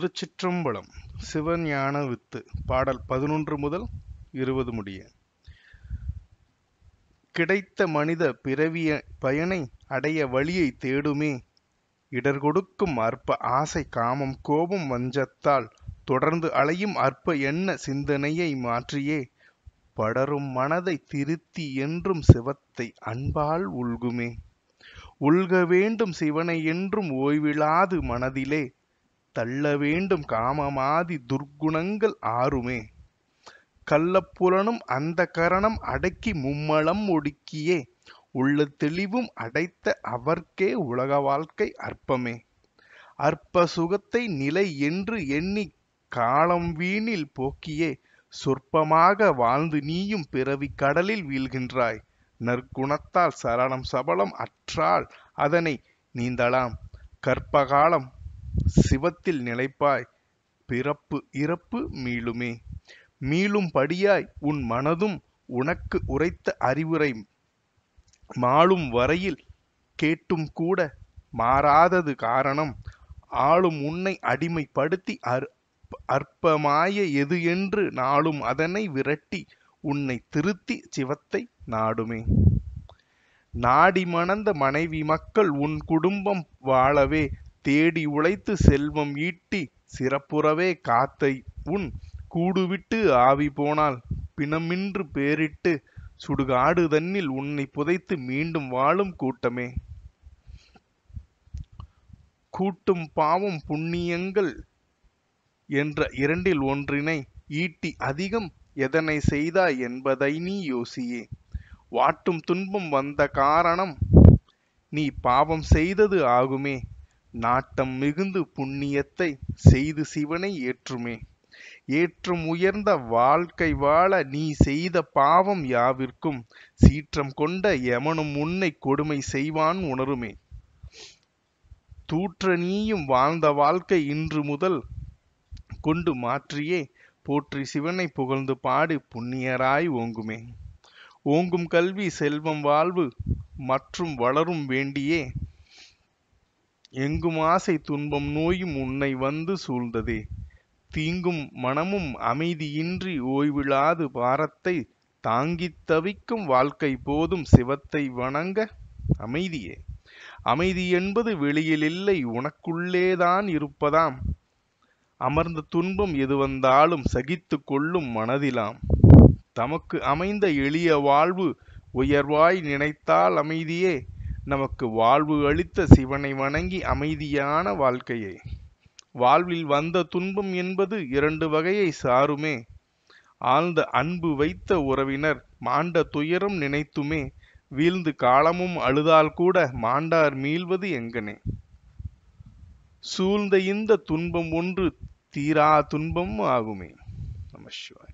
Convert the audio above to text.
திருச்சிற்றம்பலம் சிவஞான with பாடல் பதினொன்று முதல் இருபது முடிய கிடைத்த மனித பிறவிய பயனை அடைய வழியை தேடுமே இடர் கொடுக்கும் அற்ப ஆசை காமம் கோபம் வஞ்சத்தால் தொடர்ந்து அலையும் அற்ப என்ன சிந்தனையை மாற்றியே படரும் மனதை திருத்தி என்றும் சிவத்தை அன்பால் உள்குமே உள்க வேண்டும் சிவனை என்றும் ஓய்விழாது மனதிலே தள்ள வேண்டும் காமமாதி துர்க்குணங்கள் ஆறுமே கள்ளப்புலனும் அந்த கரணம் அடக்கி மும்மலம் ஒடுக்கியே உள்ள தெளிவும் அடைத்த அவர்க்கே உலக வாழ்க்கை அற்பமே அற்ப சுகத்தை நிலை என்று எண்ணி காலம் வீணில் போக்கியே சொற்பமாக வாழ்ந்து நீயும் பிறவி கடலில் வீழ்கின்றாய் நற்குணத்தால் சரணம் சபலம் அற்றால் அதனை நீந்தலாம் கற்பகாலம் சிவத்தில் நிலைப்பாய் பிறப்பு இறப்பு மீளுமே மீளும்படியாய் உன் மனதும் உனக்கு உரைத்த அறிவுரை மாளும் வரையில் கேட்டும் கூட மாறாதது காரணம் ஆளும் உன்னை அடிமைப்படுத்தி அர் அற்பமாய எது என்று நாளும் அதனை விரட்டி உன்னை திருத்தி சிவத்தை நாடுமே நாடி மணந்த மனைவி மக்கள் உன் குடும்பம் வாழவே தேடி உழைத்து செல்வம் ஈட்டி சிறப்புறவே காத்தை உன் கூடுவிட்டு ஆவி போனால் பிணமின்று பேரிட்டு சுடுகாடு தன்னில் உன்னை புதைத்து மீண்டும் வாழும் கூட்டமே கூட்டும் பாவம் புண்ணியங்கள் என்ற இரண்டில் ஒன்றினை ஈட்டி அதிகம் எதனை செய்தாய் என்பதை நீ யோசியே வாட்டும் துன்பம் வந்த காரணம் நீ பாவம் செய்தது ஆகுமே நாட்டம் மிகுந்து புண்ணியத்தை செய்து சிவனை ஏற்றுமே ஏற்றும் உயர்ந்த வாழ்க்கை வாழ நீ செய்த பாவம் யாவிற்கும் சீற்றம் கொண்ட எமனும் உன்னை கொடுமை செய்வான் உணருமே தூற்ற நீயும் வாழ்ந்த வாழ்க்கை இன்று முதல் கொண்டு மாற்றியே போற்றி சிவனை புகழ்ந்து பாடு புண்ணியராய் ஓங்குமே ஓங்கும் கல்வி செல்வம் வாழ்வு மற்றும் வளரும் வேண்டியே எங்கும் ஆசை துன்பம் நோயும் உன்னை வந்து சூழ்ந்ததே தீங்கும் மனமும் அமைதியின்றி ஓய்விழாது பாரத்தை தாங்கித் தவிக்கும் வாழ்க்கை போதும் சிவத்தை வணங்க அமைதியே அமைதி என்பது வெளியில் இல்லை உனக்குள்ளேதான் இருப்பதாம் அமர்ந்த துன்பம் எது வந்தாலும் சகித்து கொள்ளும் மனதிலாம் தமக்கு அமைந்த எளிய வாழ்வு உயர்வாய் நினைத்தால் அமைதியே நமக்கு வாழ்வு அளித்த சிவனை வணங்கி அமைதியான வாழ்க்கையை வாழ்வில் வந்த துன்பம் என்பது இரண்டு வகையை சாருமே ஆழ்ந்த அன்பு வைத்த உறவினர் மாண்ட துயரம் நினைத்துமே வீழ்ந்து காலமும் அழுதால் கூட மாண்டார் மீள்வது எங்கனே சூழ்ந்த இந்த துன்பம் ஒன்று தீரா துன்பம் ஆகுமே நம